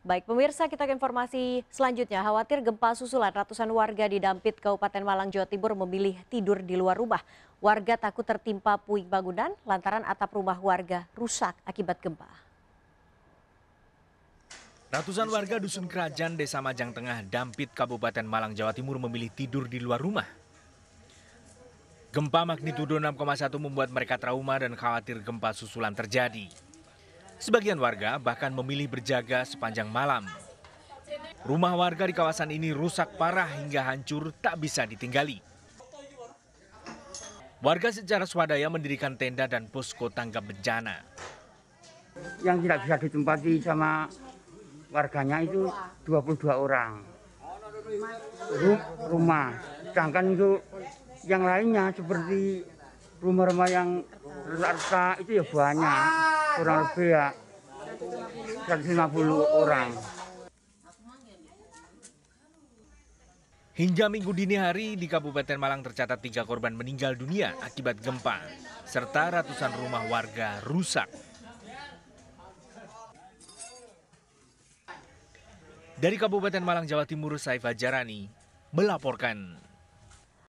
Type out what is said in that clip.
Baik pemirsa kita ke informasi selanjutnya. Khawatir gempa susulan ratusan warga di Dampit Kabupaten Malang Jawa Timur memilih tidur di luar rumah. Warga takut tertimpa puing bangunan lantaran atap rumah warga rusak akibat gempa. Ratusan warga Dusun Kerajaan Desa Majang Tengah Dampit Kabupaten Malang Jawa Timur memilih tidur di luar rumah. Gempa magnitudo 6,1 membuat mereka trauma dan khawatir gempa susulan terjadi. Sebagian warga bahkan memilih berjaga sepanjang malam. Rumah warga di kawasan ini rusak parah hingga hancur tak bisa ditinggali. Warga secara swadaya mendirikan tenda dan posko tanggap bencana. Yang tidak bisa ditempati sama warganya itu 22 orang. Rumah. Sedangkan untuk yang lainnya seperti rumah-rumah yang rusak itu ya banyak kurang lebih ya 150 orang. Hingga minggu dini hari di Kabupaten Malang tercatat tiga korban meninggal dunia akibat gempa, serta ratusan rumah warga rusak. Dari Kabupaten Malang, Jawa Timur, Saifah Jarani melaporkan.